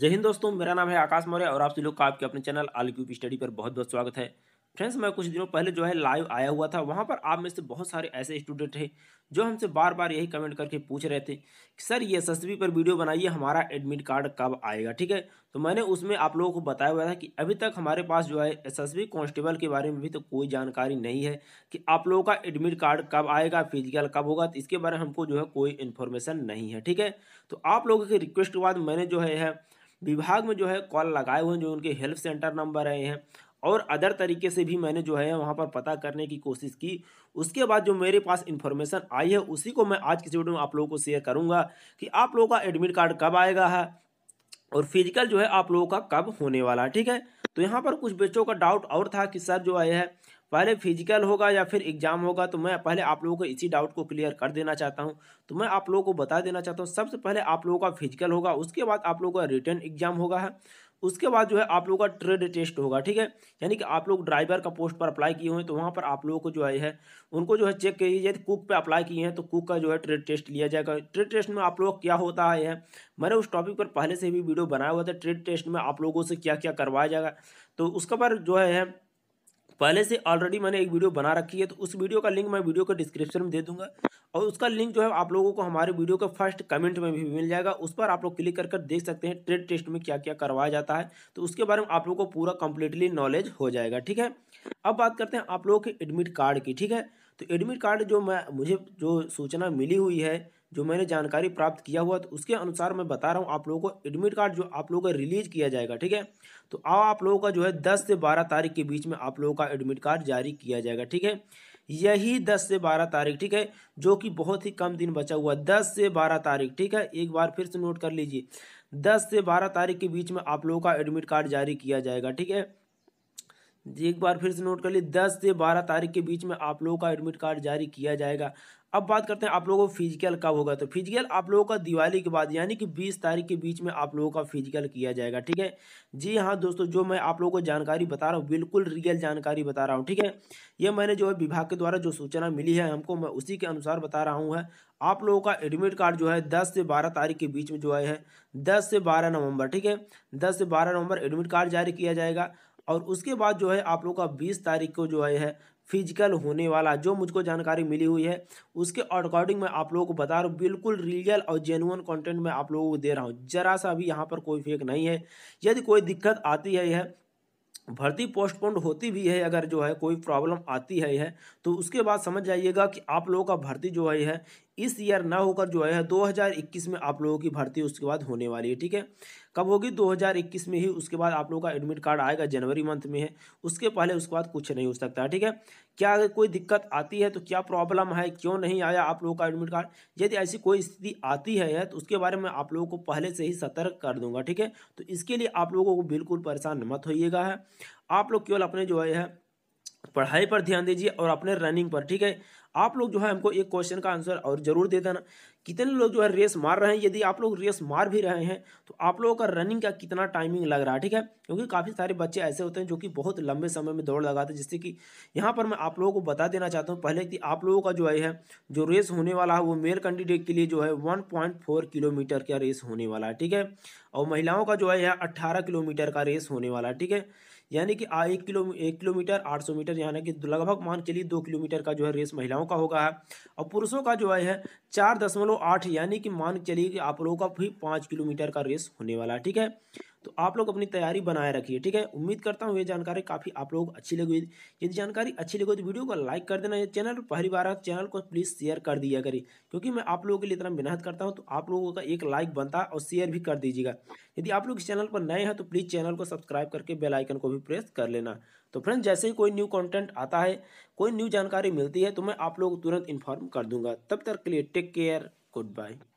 जय हिंद दोस्तों मेरा नाम है आकाश मौर्य और आप सभी लोग का आपके अपने चैनल आल क्यूब स्टडी पर बहुत बहुत स्वागत है फ्रेंड्स मैं कुछ दिनों पहले जो है लाइव आया हुआ था वहाँ पर आप में से बहुत सारे ऐसे स्टूडेंट हैं जो हमसे बार बार यही कमेंट करके पूछ रहे थे कि सर ये एस पर वीडियो बनाइए हमारा एडमिट कार्ड कब आएगा ठीक है तो मैंने उसमें आप लोगों को बताया हुआ था कि अभी तक हमारे पास जो है एस एस कांस्टेबल के बारे में भी तो कोई जानकारी नहीं है कि आप लोगों का एडमिट कार्ड कब आएगा फिजिकल कब होगा तो इसके बारे में हमको जो है कोई इन्फॉर्मेशन नहीं है ठीक है तो आप लोगों की रिक्वेस्ट के बाद मैंने जो है विभाग में जो है कॉल लगाए हुए हैं जो उनके हेल्प सेंटर नंबर आए हैं और अदर तरीके से भी मैंने जो है वहाँ पर पता करने की कोशिश की उसके बाद जो मेरे पास इन्फॉर्मेशन आई है उसी को मैं आज किसी वीडियो में आप लोगों को शेयर करूँगा कि आप लोगों का एडमिट कार्ड कब आएगा है और फिजिकल जो है आप लोगों का कब होने वाला ठीक है तो यहाँ पर कुछ बच्चों का डाउट और था कि सर जो आया है पहले फिजिकल होगा या फिर एग्जाम होगा तो मैं पहले आप लोगों को इसी डाउट को क्लियर कर देना चाहता हूँ तो मैं आप लोगों को बता देना चाहता हूँ सबसे पहले आप लोगों का फिजिकल होगा उसके बाद आप लोगों का रिटर्न एग्जाम होगा है उसके बाद जो है आप लोगों का ट्रेड टेस्ट होगा ठीक है यानी कि आप लोग ड्राइवर का पोस्ट पर अप्लाई किए हुए हैं तो वहाँ पर आप लोगों को जो है उनको जो है चेक कीजिए यदि कुक पे अप्लाई किए हैं तो कुक का जो है ट्रेड टेस्ट लिया जाएगा ट्रेड टेस्ट में आप लोग क्या होता है मैंने उस टॉपिक पर पहले से भी वीडियो बनाया हुआ था ट्रेड टेस्ट में आप लोगों से क्या क्या करवाया जाएगा तो उसके पर जो है पहले से ऑलरेडी मैंने एक वीडियो बना रखी है तो उस वीडियो का लिंक मैं वीडियो के डिस्क्रिप्शन में दे दूंगा और उसका लिंक जो है आप लोगों को हमारे वीडियो के फर्स्ट कमेंट में भी मिल जाएगा उस पर आप लोग क्लिक कर देख सकते हैं ट्रेड टेस्ट में क्या क्या करवाया जाता है तो उसके बारे में आप लोगों को पूरा कंप्लीटली नॉलेज हो जाएगा ठीक है अब बात करते हैं आप लोगों के एडमिट कार्ड की ठीक है तो एडमिट कार्ड जो मैं मुझे जो सूचना मिली हुई है जो मैंने जानकारी प्राप्त किया हुआ तो उसके अनुसार मैं बता रहा हूँ आप लोगों को एडमिट कार्ड जो आप लोगों का रिलीज किया जाएगा ठीक है तो आओ आप लोगों का जो है दस से बारह तारीख के बीच में आप लोगों का एडमिट कार्ड जारी किया जाएगा ठीक है यही दस से बारह तारीख ठीक है जो कि बहुत ही कम दिन बचा हुआ दस से बारह तारीख ठीक है एक बार फिर से नोट कर लीजिए दस से बारह तारीख के बीच में आप लोगों का एडमिट कार्ड जारी किया जाएगा ठीक है एक बार फिर से नोट कर लिए दस से बारह तारीख के बीच में आप लोगों का एडमिट कार्ड जारी किया जाएगा अब बात करते हैं आप लोगों को फिजिकल कब होगा तो फिजिकल आप लोगों का दिवाली के बाद यानी कि 20 तारीख के बीच में आप लोगों का फिजिकल किया जाएगा ठीक है जी हाँ दोस्तों जो मैं आप लोगों को जानकारी बता रहा हूँ बिल्कुल रियल जानकारी बता रहा हूँ ठीक है ये मैंने जो है विभाग के द्वारा जो सूचना मिली है हमको मैं उसी के अनुसार बता रहा हूँ आप लोगों का एडमिट कार्ड जो है दस से बारह तारीख के बीच में जो है दस से बारह नवम्बर ठीक है दस से बारह नवम्बर एडमिट कार्ड जारी किया जाएगा और उसके बाद जो है आप लोग का बीस तारीख को जो है फिजिकल होने वाला जो मुझको जानकारी मिली हुई है उसके अकॉर्डिंग मैं आप लोगों को बता रहा हूँ बिल्कुल रियल और जेनुअन कंटेंट मैं आप लोगों को दे रहा हूँ जरा सा भी यहाँ पर कोई फेक नहीं है यदि कोई दिक्कत आती है यह भर्ती पोस्टपोन्ड होती भी है अगर जो है कोई प्रॉब्लम आती है यह तो उसके बाद समझ जाइएगा कि आप लोगों का भर्ती जो है इस ईयर ना होकर जो है 2021 में आप लोगों की भर्ती उसके बाद होने वाली है ठीक है कब होगी 2021 में ही उसके बाद आप लोगों का एडमिट कार्ड आएगा जनवरी मंथ में है उसके पहले उसके बाद कुछ नहीं हो सकता है ठीक है क्या अगर कोई दिक्कत आती है तो क्या प्रॉब्लम है क्यों नहीं आया आप लोगों का एडमिट कार्ड यदि ऐसी कोई स्थिति आती है तो उसके बारे में आप लोगों को पहले से ही सतर्क कर दूंगा ठीक है तो इसके लिए आप लोगों को बिल्कुल परेशान मत होइएगा है आप लोग केवल अपने जो है पढ़ाई पर ध्यान दीजिए और अपने रनिंग पर ठीक है आप लोग जो है हमको एक क्वेश्चन का आंसर और ज़रूर दे देना कितने लोग जो है रेस मार रहे हैं यदि आप लोग रेस मार भी रहे हैं तो आप लोगों का रनिंग का कितना टाइमिंग लग रहा है ठीक है क्योंकि काफ़ी सारे बच्चे ऐसे होते हैं जो कि बहुत लंबे समय में दौड़ लगाते हैं जिससे कि यहाँ पर मैं आप लोगों को बता देना चाहता हूँ पहले कि आप लोगों का जो है जो रेस होने वाला है वो मेल कैंडिडेट के लिए जो है वन किलोमीटर का रेस होने वाला है ठीक है और महिलाओं का जो है अट्ठारह किलोमीटर का रेस होने वाला है ठीक है यानी कि एक किलो एक किलोमीटर आठ सौ मीटर यानी कि लगभग मान के लिए दो किलोमीटर का जो है रेस महिलाओं महिलाओं का होगा और पुरुषों का जो है चार दशमलव आठ यानी कि मान चलिए कि आप लोगों का भी पाँच किलोमीटर का रेस होने वाला है ठीक है तो आप लोग अपनी तैयारी बनाए रखिए ठीक है उम्मीद करता हूँ ये जानकारी काफ़ी आप लोग को अच्छी लगी यदि जानकारी अच्छी लगी तो वीडियो को लाइक कर देना चैनल पहली बार तो चैनल को प्लीज़ शेयर कर दिया करिए क्योंकि मैं आप लोगों के लिए इतना मेहनत करता हूँ तो आप लोगों का एक लाइक बनता है और शेयर भी कर दीजिएगा यदि आप लोग इस चैनल पर नए हैं तो प्लीज़ चैनल को सब्सक्राइब करके बेलाइकन को भी प्रेस कर लेना तो फ्रेंड जैसे ही कोई न्यू कॉन्टेंट आता है कोई न्यू जानकारी मिलती है तो मैं आप लोग तुरंत इन्फॉर्म कर दूंगा तब तक के लिए टेक केयर गुड बाय